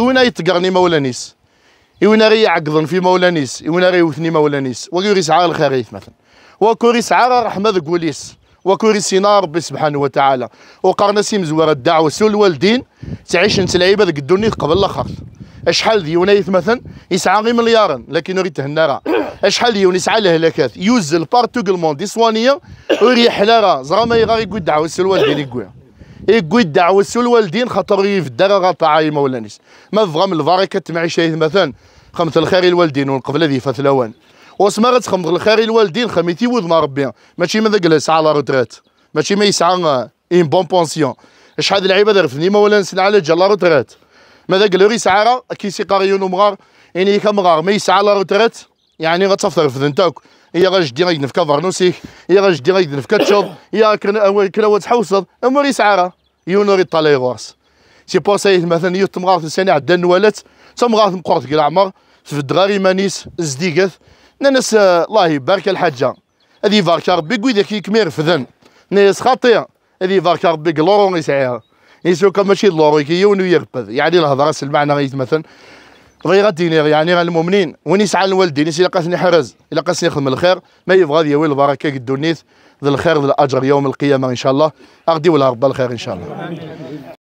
وين يتقرني مولانيس وين راه يعقضن في مولانيس وين راه يوثني مولانيس وكوري سعار الخريف مثلا وكوري سعار رحمه وكو وكوري سينا ربي سبحانه وتعالى وقرنا سي مزوار الدعوة سو الوالدين تعيش انت لعيبه ذك الدنيا قبل الاخر اشحال ديونايث مثلا يسعى غي مليارا لكن يريد تهنا راه اشحال ديون يسعى له هلاكات يوزل بارتو الموند يسوانيه ويريح لا راه زرا ما يغار يقول دعوه سول والدين يقولها يقوي دعوسو الوالدين خاطر يفدر غطا عاي ولانيس ما من الفار كتمعي شايث مثلا خمت الخير الوالدين والقفلة ذي فثلوان واسما غتخمت الخير الوالدين خميتي وذ ما ربي ماشي ما ذاك ساعة لا روتريت ماشي ما يسعى اون بون بونسيون شحال لعيبه درفني ما ولا نسن على جا لا روتريت ما ذاك اللي يسعى كيسي قاريون ومغار يعني كمغار ما يسعى لا روتريت يعني غتصفر في ذنتاك هي غا جدي غيدنفك فرنوسيك يا غا جدي غيدنفك تشوب كنا كنوات حوصر اموري سعاره يونوري طالي غورس سي بو سايت مثلا يوت مغارث لساني عدا نوالات تمغارث مقورت كي العمر في الدراري مانيس زديقث ناس الله يبارك الحاجه هذه فاركا ربي كويدا كي كمير في ذن ناس خاطيه هذه فاركا ربي كلورون يسعيها يسوكا ماشي لورو كي يونو يغبث يعني الهضره المعنى مثلا غير غدينيغ يعني غير المؤمنين ونسعى لوالدي نسعى لقاسني حرز الا قاسني يخدم الخير ما يبغى ذي ويل البركه قدو نيت ذا الخير ذا الاجر يوم القيامه ان شاء الله اغدي ولا رب الخير ان شاء الله